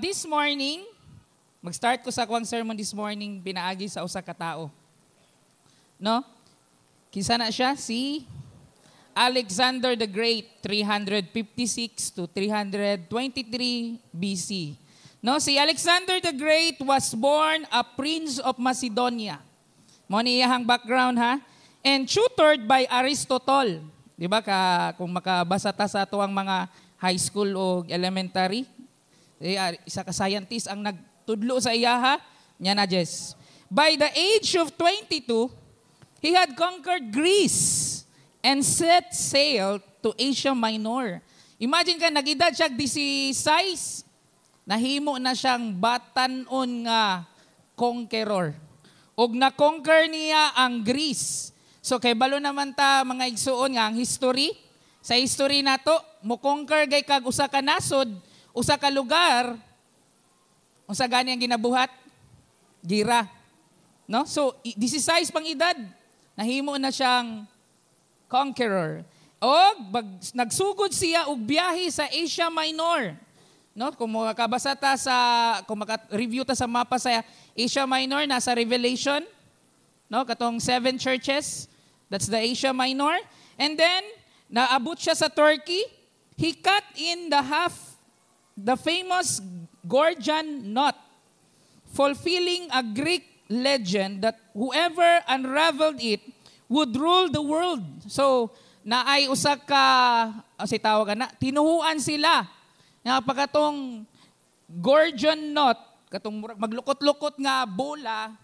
This morning, mag-start ko sa kwang sermon this morning, binaagi sa usa ka tao. No? Kinsa na siya? Si Alexander the Great, 356 to 323 BC. No, si Alexander the Great was born a prince of Macedonia. Mo ni iyang background ha. And tutored by Aristotle. Di ba ka kung makabasa ta sa ato ang mga high school o elementary, iya, eh, ah, isa ka scientist ang nagtudlo sa iya ha, niya na Jess. By the age of 22, he had conquered Greece and set sail to Asia Minor. Imagine ka, nag-edad siya 16, nahimo na siyang batanon nga conqueror. Og na-conquer niya ang Greece. So kay balo naman ta mga igsuon nga ang history, sa history nato mo conquer gay kag usa ka nasod Usa ka lugar, unsa gani ang ginabuhat? Gira. No? So, this is size pang edad, nahimo na siyang conqueror. og bag, nagsugod siya og biyahe sa Asia Minor. No, kung makabasa ta sa kung maka-review ta sa mapa sa Asia Minor nasa Revelation, no, katong seven churches, that's the Asia Minor. And then naabot siya sa Turkey. He cut in the half the famous Gordian knot, fulfilling a Greek legend that whoever unraveled it would rule the world. So, na ay usa ka, oh, ah, si tawag na, tinuhuan sila. Nga pagkatong Gordian knot, katong maglukot-lukot nga bola,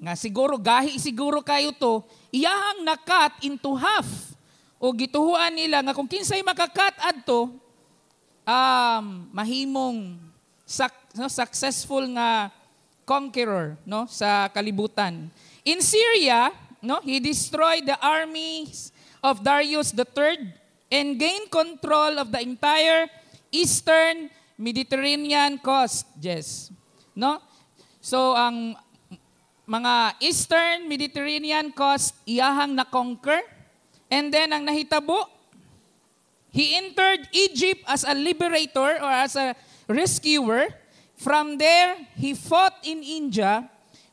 nga siguro, gahi siguro kayo to, iyahang nakat into half. O gituhuan nila nga kung kinsay makakat adto, um, mahimong sak, no, successful nga conqueror no sa kalibutan. In Syria, no, he destroyed the armies of Darius the III and gained control of the entire eastern Mediterranean coast. Yes. No? So ang mga eastern Mediterranean coast iyahang na conquer and then ang nahitabo He entered Egypt as a liberator or as a rescuer. From there, he fought in India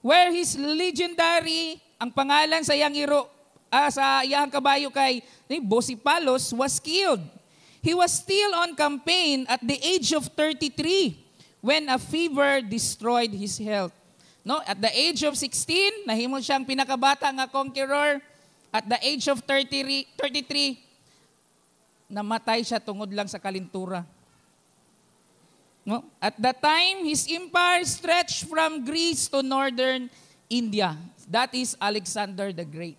where his legendary, ang pangalan sa iyang iro, uh, sa iyang kabayo kay Bosipalos was killed. He was still on campaign at the age of 33 when a fever destroyed his health. No, at the age of 16, nahimo siyang pinakabata nga conqueror. At the age of 33, namatay siya tungod lang sa kalintura. No? At that time, his empire stretched from Greece to northern India. That is Alexander the Great.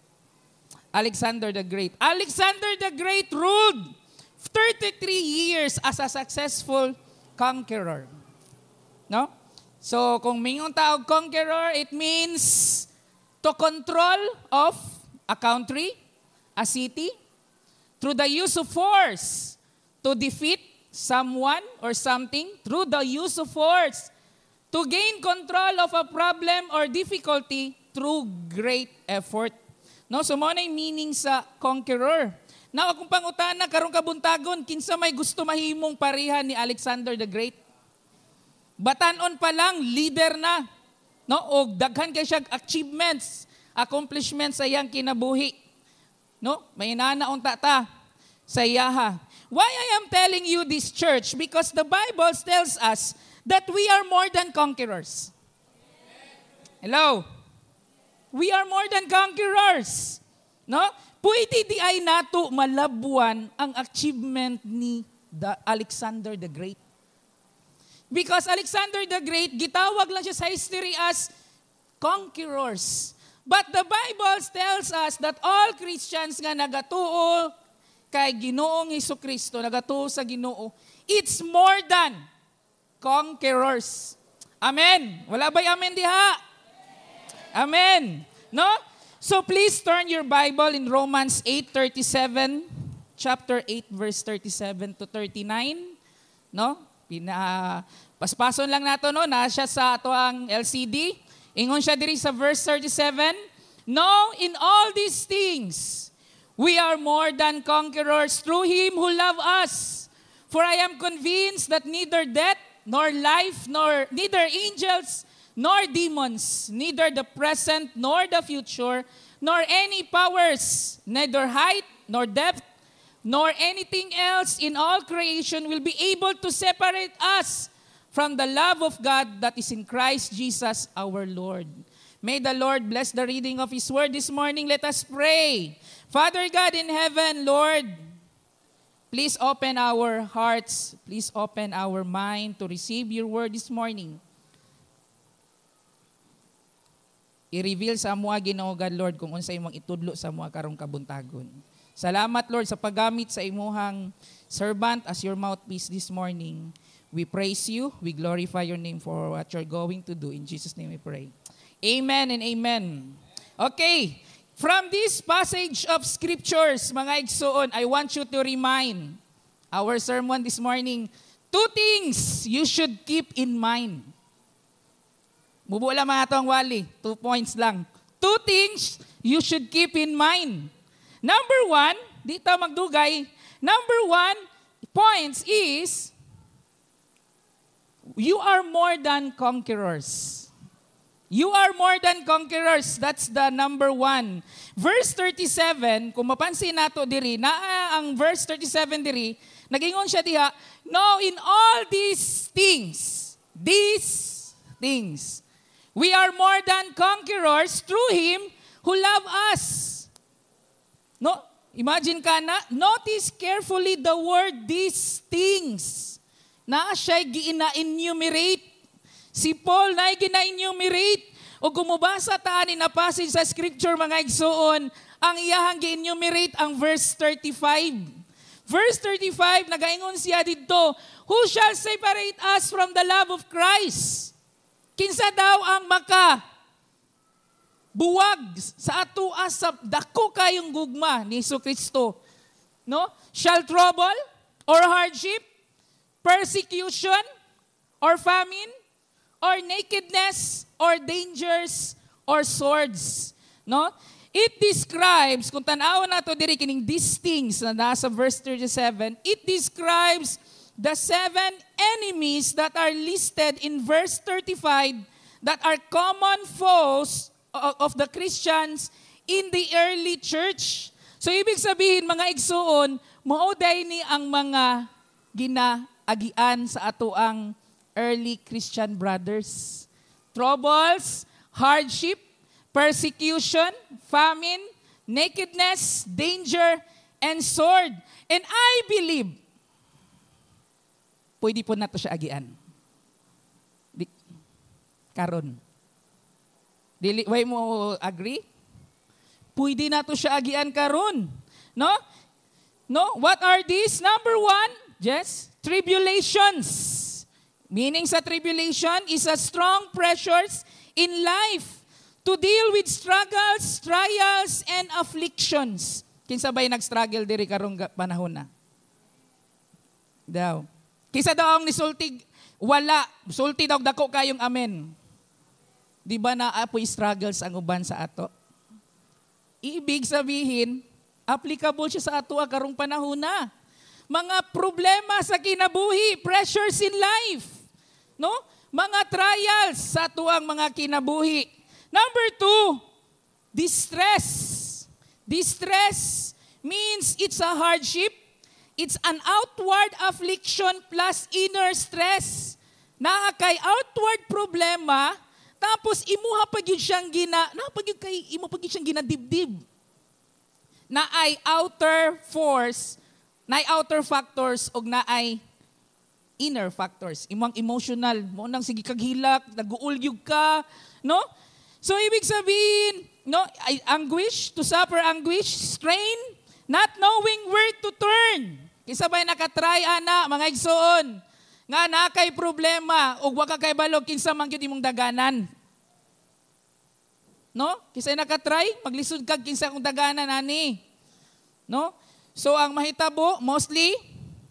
Alexander the Great. Alexander the Great ruled 33 years as a successful conqueror. No? So, kung mingon taog conqueror, it means to control of a country, a city, through the use of force to defeat someone or something through the use of force to gain control of a problem or difficulty through great effort. No, so mo meaning sa conqueror. Now, akong pangutana, karong kabuntagon, kinsa may gusto mahimong pareha ni Alexander the Great. Batanon pa lang, leader na. No, og daghan kay siya achievements, accomplishments sa iyang kinabuhi. No? May nanaong ta sa iyaha. Why I am telling you this church? Because the Bible tells us that we are more than conquerors. Hello? We are more than conquerors. No? Pwede di ay nato malabuan ang achievement ni the Alexander the Great. Because Alexander the Great, gitawag lang siya sa history as conquerors. But the Bible tells us that all Christians nga nagatuo kay Ginoong Hesus Kristo, nagatuo sa Ginoo, it's more than conquerors. Amen. Wala ba'y amen diha? Amen. No? So please turn your Bible in Romans 8:37, chapter 8 verse 37 to 39, no? Pina paspason lang nato no, na siya sa ato ang LCD. Ingon siya diri sa verse 37, No, in all these things, we are more than conquerors through Him who loved us. For I am convinced that neither death, nor life, nor neither angels, nor demons, neither the present, nor the future, nor any powers, neither height, nor depth, nor anything else in all creation will be able to separate us from the love of God that is in Christ Jesus our Lord. May the Lord bless the reading of His word this morning. Let us pray. Father God in heaven, Lord, please open our hearts, please open our mind to receive your word this morning. I-reveal sa mo God, Lord, kung unsay imong itudlo sa mo karong kabuntagon. Salamat, Lord, sa paggamit sa imuhang servant as your mouthpiece this morning. We praise you. We glorify your name for what you're going to do. In Jesus' name we pray. Amen and amen. Okay. From this passage of scriptures, mga igsoon, I want you to remind our sermon this morning, two things you should keep in mind. Bubuo lang mga tong wali. Two points lang. Two things you should keep in mind. Number one, di magdugay. Number one points is You are more than conquerors. You are more than conquerors. That's the number one. Verse 37, kung mapansin nato diri, na ang verse 37 diri, nagingon siya diha, No, in all these things, these things, we are more than conquerors through Him who love us. No, imagine ka na, notice carefully the word these things na siya gina-enumerate. Si Paul na gina-enumerate. O gumubasa taani na passage sa scripture mga igsoon, ang iyahang gi-enumerate ang verse 35. Verse 35, nagaingon siya dito, Who shall separate us from the love of Christ? Kinsa daw ang maka buwag sa ato asap dako kayong gugma ni Kristo. No? Shall trouble or hardship persecution, or famine, or nakedness, or dangers, or swords. No? It describes, kung tanaw nato ito diri, kining these things na nasa verse 37, it describes the seven enemies that are listed in verse 35 that are common foes of the Christians in the early church. So ibig sabihin, mga igsuon, mauday ni ang mga gina agian sa ato ang early Christian brothers. Troubles, hardship, persecution, famine, nakedness, danger, and sword. And I believe, pwede po na to siya agian. Di, karon. Dili, why mo agree? Pwede na to siya agian karon. No? No? What are these? Number one, Yes? Tribulations. Meaning sa tribulation is a strong pressures in life to deal with struggles, trials, and afflictions. Kinsa ba'y nag-struggle diri karong panahon na? Daw. Kinsa daw ang nisultig? Wala. Sulti daw dako kayong amen. Di ba na apoy struggles ang uban sa ato? Ibig sabihin, applicable siya sa ato ah, karong panahon na mga problema sa kinabuhi, pressures in life, no? Mga trials sa tuang mga kinabuhi. Number two, distress. Distress means it's a hardship. It's an outward affliction plus inner stress. Naa kay outward problema, tapos imuha pag yun siyang gina, na pag yun kay imo pag yun siyang ginadibdib. Na ay outer force Nay outer factors na ay inner factors. Imong emotional, mo nang sige kag hilak, naguulyog ka, no? So ibig sabihin, no, anguish, to suffer anguish, strain, not knowing where to turn. Kisa bay nakatry ana mga igsoon nga na kay problema ug wag ka kay balog kinsa man gyud imong daganan. No? Kisa nakatry, maglisod kag kinsa akong daganan ani. No? So ang mahitabo, mostly,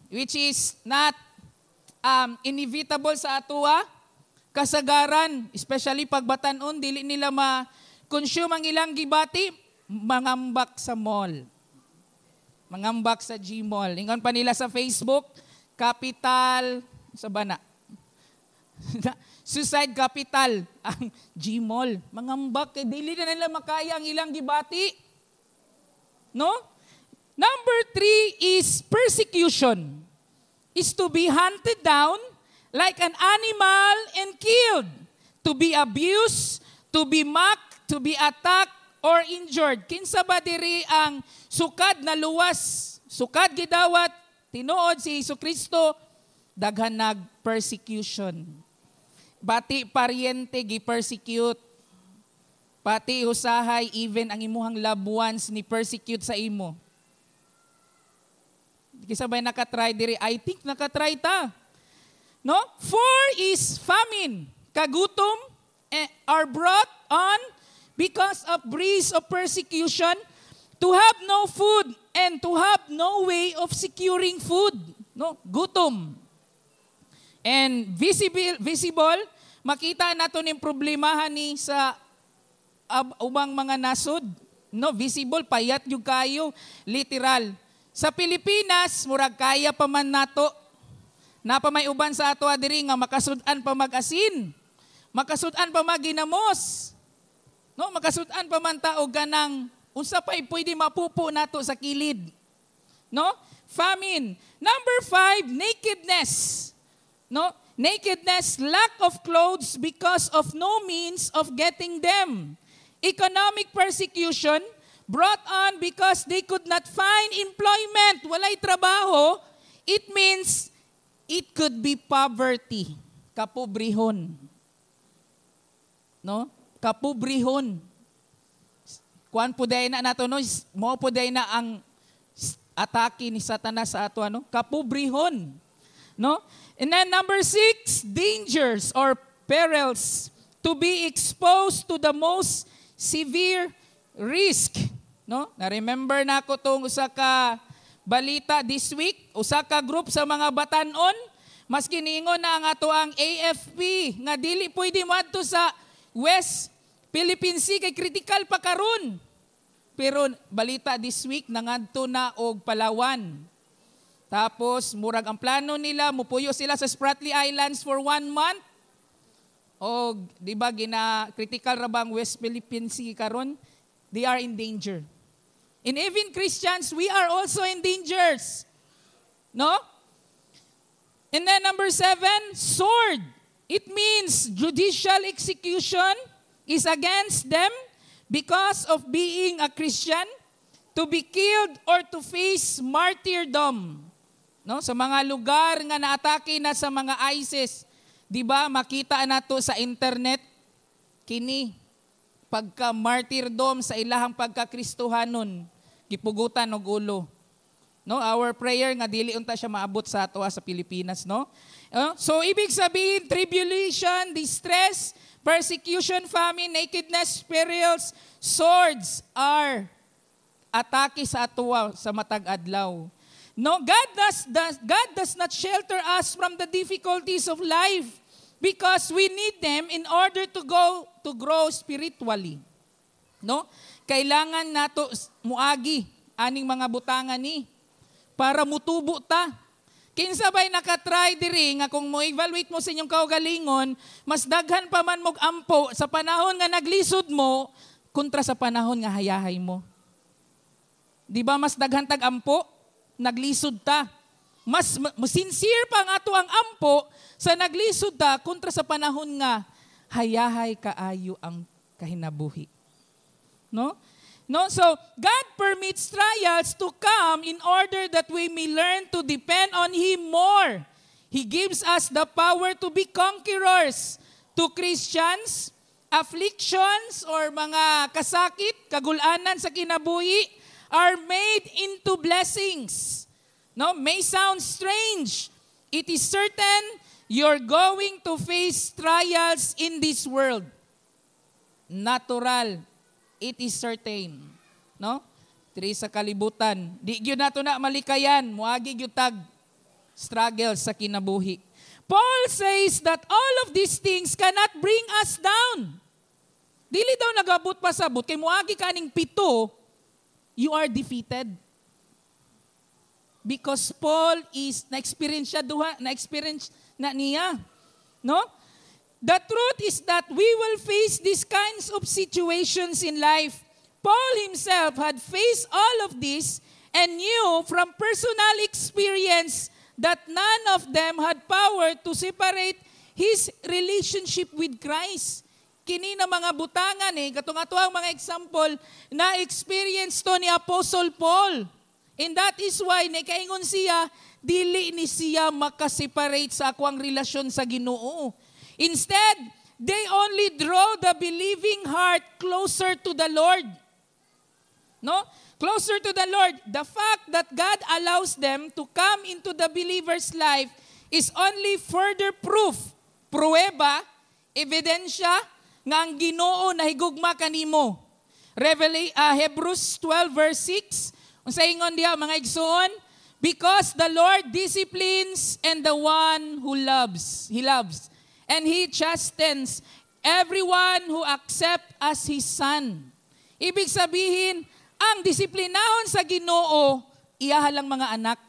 which is not um, inevitable sa atua, kasagaran, especially pagbatanon, dili nila ma-consume ang ilang gibati, mangambak sa mall. Mangambak sa Gmall. Ingon pa nila sa Facebook, Capital, sa bana. Suicide Capital, ang Gmall. Mangambak, eh, dili na nila makaya ang ilang gibati. No? Number three is persecution. Is to be hunted down like an animal and killed. To be abused, to be mocked, to be attacked, or injured. Kinsa ba diri ang sukad na luwas, sukad gidawat, tinuod si Hesus Kristo, daghan nag persecution. Bati pariente gi persecute. Pati usahay even ang imuhang loved ones ni persecute sa imo. Kisa Kisabay nakatry diri. I think nakatry ta. No? Four is famine. Kagutom eh, are brought on because of breeze of persecution to have no food and to have no way of securing food. No? Gutom. And visible, visible makita nato ning problemahan ni sa ubang mga nasod. No, visible, payat yung kayo, literal. Sa Pilipinas, murag kaya pa man nato. Napa may uban sa ato adiri nga makasudan pa magasin. Makasudan pa maginamos. No, makasudan pa man tao ganang unsa pa pwede mapupo nato sa kilid. No? Famine. Number five, nakedness. No? Nakedness, lack of clothes because of no means of getting them. Economic persecution, brought on because they could not find employment, walay trabaho, it means it could be poverty, kapobrihon. No? Kapobrihon. Kuan po dahil na nato, no? Mo po dahil na ang atake ni Satanas sa ato, ano? Kapobrihon. No? And then number six, dangers or perils to be exposed to the most severe risk No? Na-remember na ko tong usa ka balita this week, usa ka group sa mga batanon, mas kiningon na ang ato ang AFP nga dili pwede madto sa West Philippine Sea kay critical pa karon. Pero balita this week nangadto na og Palawan. Tapos murag ang plano nila mupuyo sila sa Spratly Islands for one month. O di ba gina critical ra bang West Philippine Sea karon? They are in danger. And even Christians, we are also in dangers. No? And then number seven, sword. It means judicial execution is against them because of being a Christian to be killed or to face martyrdom. No, sa mga lugar nga naatake na sa mga ISIS, 'di ba? Makita nato sa internet kini pagka martyrdom sa ilahang pagkakristuhanon gipugutan og ulo. No, our prayer nga dili unta siya maabot sa atoa ah, sa Pilipinas, no? Ah, so ibig sabihin tribulation, distress, persecution, famine, nakedness, perils, swords are atake sa atoa ah, sa matag adlaw. No, God does, does God does not shelter us from the difficulties of life because we need them in order to go to grow spiritually. No? Kailangan nato muagi aning mga butangan ni para mutubo ta. Kinsa bay nakatry diri nga kung mo evaluate mo sa inyong kaugalingon, mas daghan pa man mog ampo sa panahon nga naglisod mo kontra sa panahon nga hayahay mo. Di ba mas daghan tag ampo, naglisod ta. Mas, mas sincere pa nga to ang ampo sa naglisod ta kontra sa panahon nga hayahay kaayo ang kahinabuhi. No? No, so God permits trials to come in order that we may learn to depend on Him more. He gives us the power to be conquerors. To Christians, afflictions or mga kasakit, kagulanan sa kinabuhi are made into blessings. No, may sound strange. It is certain you're going to face trials in this world. Natural it is certain. No? Diri sa kalibutan. Di gyud nato na malikayan, muagi gyud tag struggle sa kinabuhi. Paul says that all of these things cannot bring us down. Dili daw nagabot pasabot kay muagi kaning pito, you are defeated. Because Paul is na-experience siya duha, na-experience na niya. No? The truth is that we will face these kinds of situations in life. Paul himself had faced all of this and knew from personal experience that none of them had power to separate his relationship with Christ. Kini na mga butangan eh, katong ato ang mga example na experience to ni Apostle Paul. And that is why nikaingon siya, dili ni siya makaseparate sa akwang relasyon sa Ginoo. Instead, they only draw the believing heart closer to the Lord. No? Closer to the Lord. The fact that God allows them to come into the believer's life is only further proof, prueba, ebidensya, ng ang ginoo na higugma kanimo. Revela- uh, Hebrews 12 verse 6, unsa ingon diha mga igsoon, because the Lord disciplines and the one who loves, He loves and He chastens everyone who accept as His Son. Ibig sabihin, ang disiplinahon sa ginoo, iyahalang mga anak.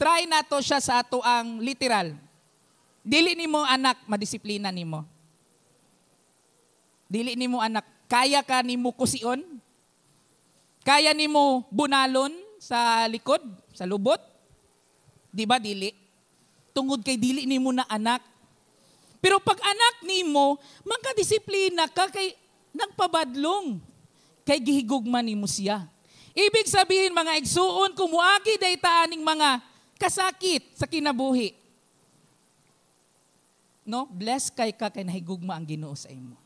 Try nato siya sa ato ang literal. Dili ni mo anak, madisiplina ni mo. Dili ni mo anak, kaya ka ni mo kusion. Kaya ni mo bunalon sa likod, sa lubot. Di ba dili? tungod kay dili nimo na anak. Pero pag anak nimo, magkadisiplina ka kay nagpabadlong kay gihigugman nimo siya. Ibig sabihin mga igsuon kumuagi day taaning mga kasakit sa kinabuhi. No? Bless kay ka kay nahigugma ang Ginoo sa imo.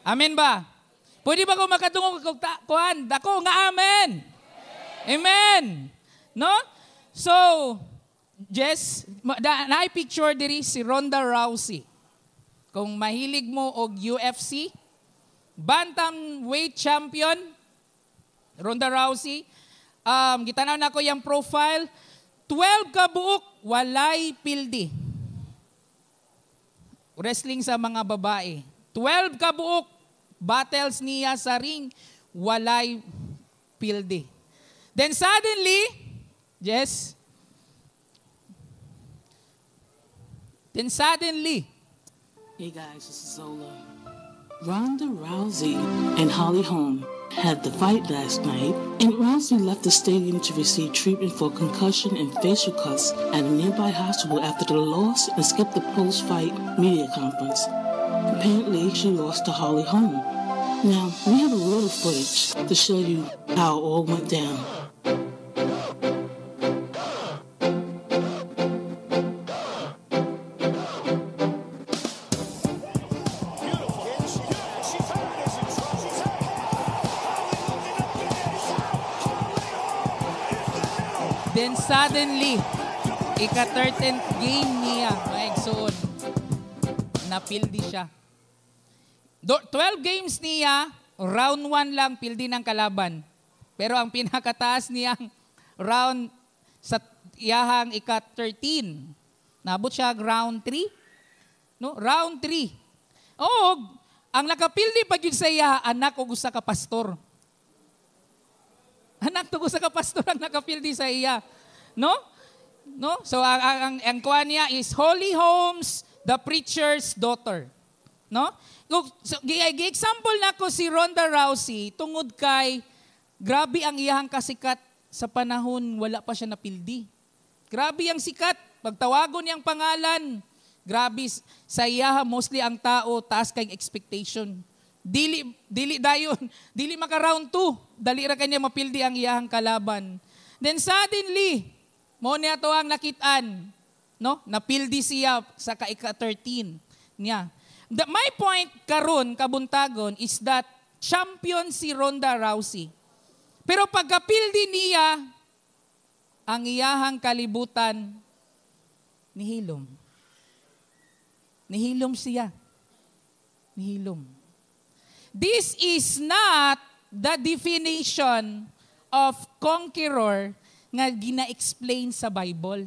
Amen ba? Pwede ba ko makatungog kog kuan? Dako nga amen. Amen. No? So, Jess, na picture diri si Ronda Rousey. Kung mahilig mo og UFC, bantam weight champion Ronda Rousey. Um, gitanaw na ko yung profile. 12 kabuok, walay pildi. Wrestling sa mga babae. 12 kabuok, battles niya sa ring, walay pildi. Then suddenly, yes, Then suddenly, hey guys, this is Zola. Ronda Rousey and Holly Holm had the fight last night, and Rousey left the stadium to receive treatment for concussion and facial cuts at a nearby hospital after the loss and skipped the post fight media conference. Apparently, she lost to Holly Holm. Now, we have a little footage to show you how it all went down. Ika-13th game niya, maigsoon. Napildi siya. 12 games niya, round 1 lang pildi ng kalaban. Pero ang pinakataas niyang round sa iyahang ika-13. Nabot siya round 3. No, round 3. O, ang nakapildi pa yun sa iya, anak o gusta ka pastor. Anak to gusta ka pastor ang nakapildi sa iya. No? No? So ang ang, ang, ang kuha niya is Holy Homes, the preacher's daughter. No? Look, so, eh, example na ko si Ronda Rousey tungod kay grabe ang iyahang kasikat sa panahon wala pa siya napildi. Grabe ang sikat. Pagtawagon niyang pangalan, grabe sa iyaha mostly ang tao taas kay expectation. Dili dili dayon, dili maka round 2, dali ra kanya mapildi ang iyahang kalaban. Then suddenly, mo niya to ang nakitaan, no? Napildi siya sa kaika-13 niya. The, my point karon kabuntagon is that champion si Ronda Rousey. Pero pagkapildi niya, ang iyahang kalibutan nihilom. Nihilom siya. Nihilom. This is not the definition of conqueror nga gina-explain sa Bible.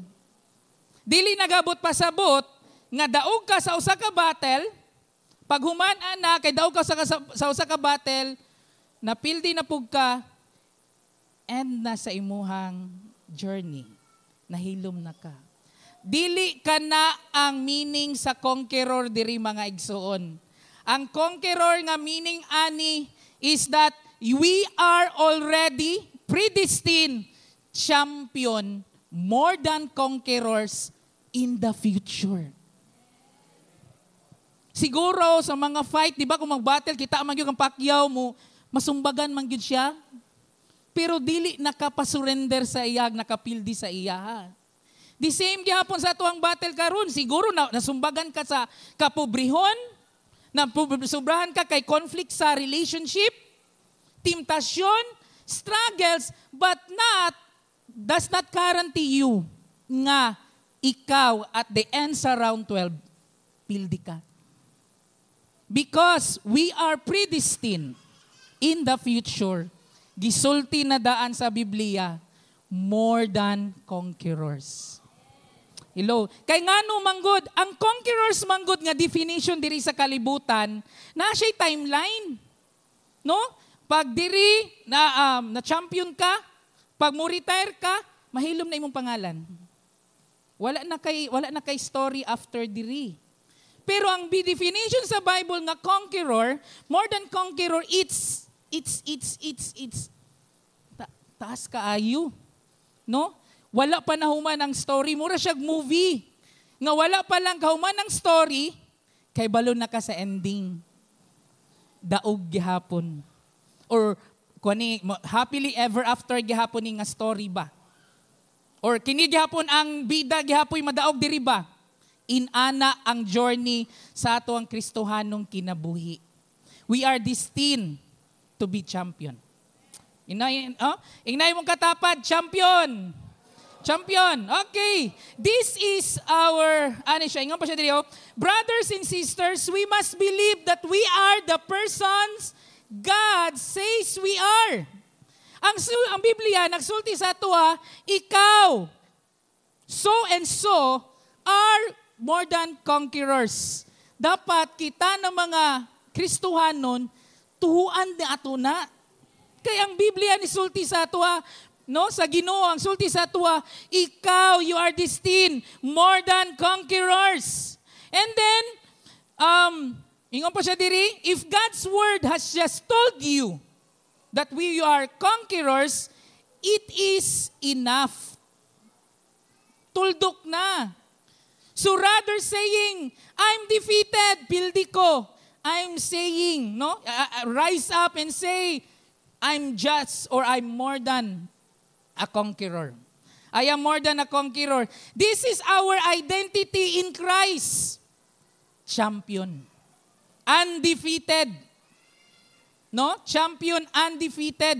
Dili nagabot pasabot nga daog ka sa usa ka battle, pag human na kay daog ka sa, sa, sa usa ka battle, napildi na pug ka and na sa imuhang journey, nahilom na ka. Dili ka na ang meaning sa conqueror diri mga igsuon. Ang conqueror nga meaning ani is that we are already predestined champion, more than conquerors in the future. Siguro sa mga fight, di ba kung mag-battle, kita man yung pakyaw mo, masumbagan man gyud siya. Pero dili nakapasurrender sa iyag, nakapildi sa iya. The same gihapon sa tuang battle karon, siguro na nasumbagan ka sa kapobrihon, na sobrahan ka kay conflict sa relationship, temptation, struggles, but not does not guarantee you nga ikaw at the end sa round 12, pildi ka. Because we are predestined in the future. Gisulti na daan sa Biblia, more than conquerors. Hello. Kay nga no manggod, ang conquerors manggod nga definition diri sa kalibutan, na siya timeline. No? Pag diri na um, na champion ka, pag mo retire ka, mahilom na imong pangalan. Wala na kay wala na kay story after diri. Pero ang definition sa Bible nga conqueror, more than conqueror, it's it's it's it's it's ta- taas kaayo. No? Wala pa na human ang story, mura siyag movie. Nga wala pa lang kahuman ang story, kay balon na ka sa ending. Daog gihapon. Or Kani happily ever after gihapon ni nga story ba? Or kini gihapon ang bida gihapoy madaog diri ba? in ana ang journey sa ato ang Kristohanong kinabuhi. We are destined to be champion. Inay, oh? Inay mong katapad, champion. Champion. Okay. This is our, ano siya, ingon pa siya dito, oh. brothers and sisters, we must believe that we are the persons God says we are. Ang, ang Biblia, nagsulti sa ito ha, ikaw, so and so, are more than conquerors. Dapat kita ng mga Kristuhan nun, tuhuan na ato na. Kaya ang Biblia ni Sulti sa ato ha, no? Sa Ginoo ang sulti sa tuwa, ikaw you are destined more than conquerors. And then um Ingon pa siya diri, if God's word has just told you that we are conquerors, it is enough. Tuldok na. So rather saying, I'm defeated, pildi ko. I'm saying, no? Rise up and say, I'm just or I'm more than a conqueror. I am more than a conqueror. This is our identity in Christ. Champion undefeated. No? Champion undefeated.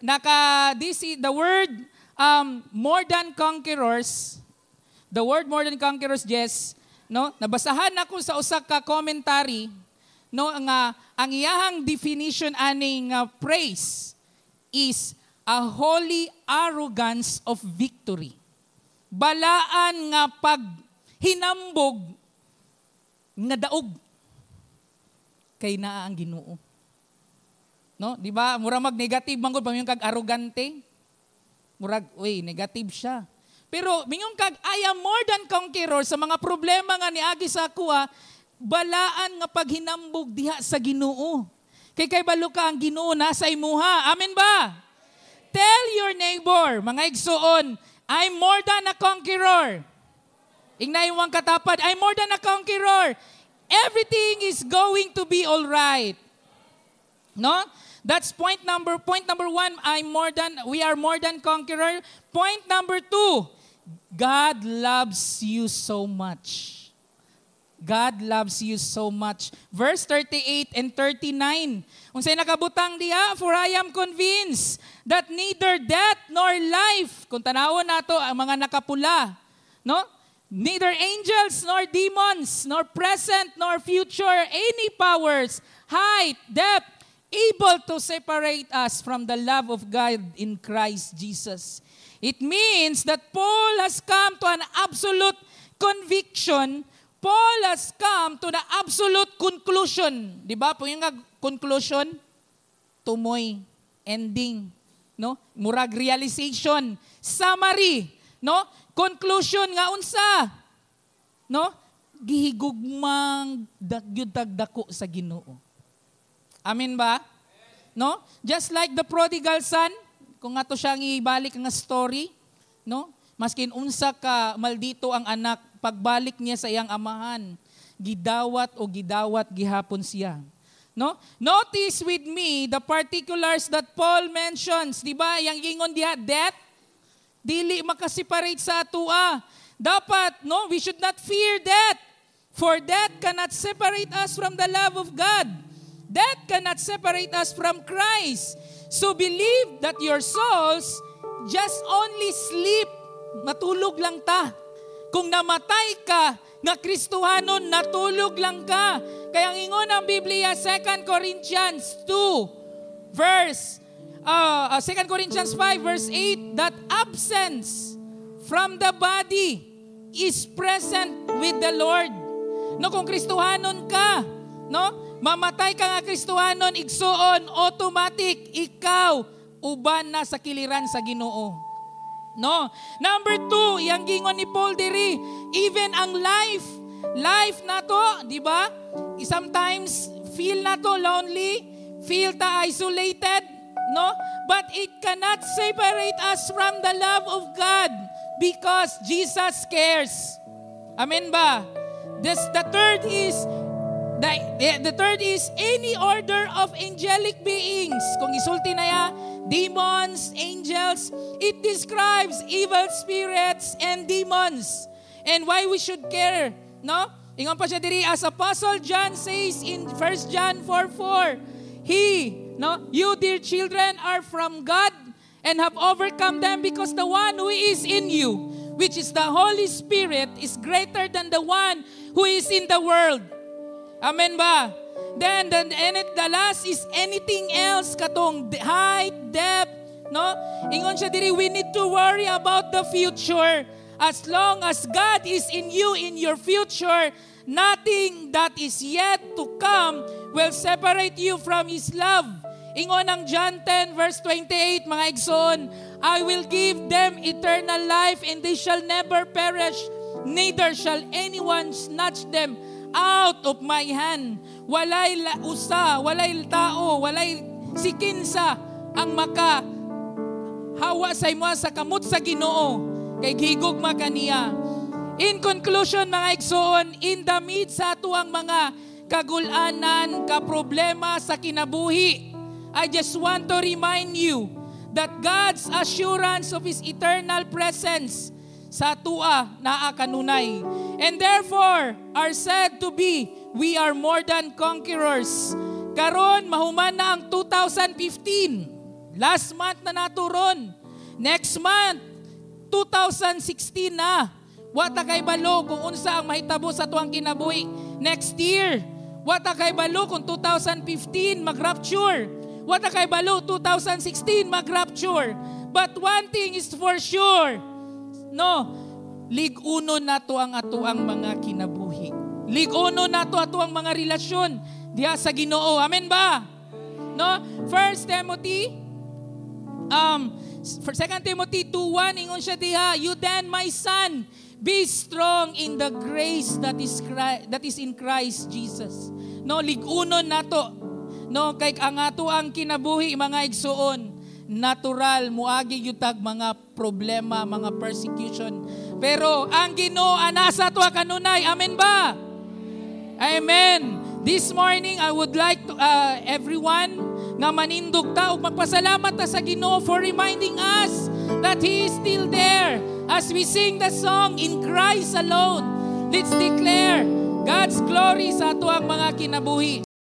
Naka this is the word um, more than conquerors. The word more than conquerors, yes. No? Nabasahan ako sa usa ka commentary no ang ang iyahang definition aning uh, praise is a holy arrogance of victory. Balaan nga pag hinambog nga daog kay naa ang Ginoo. No, di ba? Mura mag negative man gud pamiyong kag arrogante. Murag, uy, negative siya. Pero mingong kag I am more than conqueror sa mga problema nga niagi sa kuha, ah, balaan nga paghinambog diha sa Ginoo. Kay kay balo ka ang Ginoo na sa imuha. Amen ba? Tell your neighbor, mga igsuon, I'm more than a conqueror. Ignay wang katapad, I'm more than a conqueror everything is going to be all right. No? That's point number point number 1, I'm more than we are more than conqueror. Point number 2, God loves you so much. God loves you so much. Verse 38 and 39. Unsay nakabutang diha, for I am convinced that neither death nor life, kung tanawon nato ang mga nakapula, no? Neither angels, nor demons, nor present, nor future, any powers, height, depth, able to separate us from the love of God in Christ Jesus. It means that Paul has come to an absolute conviction. Paul has come to the absolute conclusion. Di ba? Po yung conclusion, tumoy, ending, no? Murag realization, summary, no? Conclusion nga unsa? No? Gihigugmang dagyod dagdako sa Ginoo. amen ba? No? Just like the prodigal son, kung ato siyang ibalik nga story, no? Maskin unsa ka maldito ang anak, pagbalik niya sa iyang amahan, gidawat o gidawat gihapon siya. No? Notice with me the particulars that Paul mentions, di ba? Yang gingon diha death, Dili makaseparate sa atua. Dapat, no, we should not fear death. For death cannot separate us from the love of God. Death cannot separate us from Christ. So believe that your souls just only sleep. Matulog lang ta. Kung namatay ka, nga Kristuhanon, natulog lang ka. Kaya ang ingon ang Biblia, 2 Corinthians 2, verse uh, ah, 2 ah, Corinthians 5 verse 8, that absence from the body is present with the Lord. No, kung Kristuhanon ka, no? Mamatay ka nga Kristuhanon, igsuon, automatic, ikaw, uban na sa kiliran sa ginoo. No? Number two, yung gingon ni Paul Diri, even ang life, life na to, di ba? Sometimes, feel na to lonely, feel ta isolated, no? But it cannot separate us from the love of God because Jesus cares. Amen ba? This, the third is the, eh, the, third is any order of angelic beings. Kung isulti na ya, demons, angels, it describes evil spirits and demons and why we should care, no? Ingon pa siya diri as Apostle John says in 1 John 4:4, he No, you dear children are from God and have overcome them because the one who is in you, which is the Holy Spirit, is greater than the one who is in the world. Amen ba? Then the, and the last is anything else katong height, depth, no? Ingon siya diri, we need to worry about the future. As long as God is in you in your future, nothing that is yet to come will separate you from His love Ingon ang John 10 verse 28, mga igsoon, I will give them eternal life and they shall never perish, neither shall anyone snatch them out of my hand. Walay la- usa, walay tao, walay sikinsa ang maka hawa sa imo sa kamot sa Ginoo kay gigog makaniya. In conclusion mga igsoon, in the midst sa atuang mga kagulanan, kaproblema sa kinabuhi, I just want to remind you that God's assurance of His eternal presence sa tua naa kanunay. And therefore, are said to be, we are more than conquerors. Karon, mahuman na ang 2015. Last month na naturon. Next month, 2016 na. Wata kay balo kung unsa ang mahitabo sa tuang kinabuhi. Next year, wata kay balo kung 2015 magrapture What a kay balo 2016 magrapture. But one thing is for sure. No. Liguno na to ang atuang mga kinabuhi. Liguno na to atuang mga relasyon diha sa Ginoo. Amen ba? No? 1 Timothy um for 2 Timothy 2:1 ingon siya diha, you then my son Be strong in the grace that is Christ, that is in Christ Jesus. No, liguno na to No, kay ang ato ang kinabuhi mga igsuon, natural muagi yutag mga problema, mga persecution. Pero ang Ginoo anasa tuwa kanunay. Amen ba? Amen. This morning I would like to uh, everyone nga manindog ta ug magpasalamat ta sa Ginoo for reminding us that he is still there as we sing the song in Christ alone. Let's declare God's glory sa ato ang mga kinabuhi.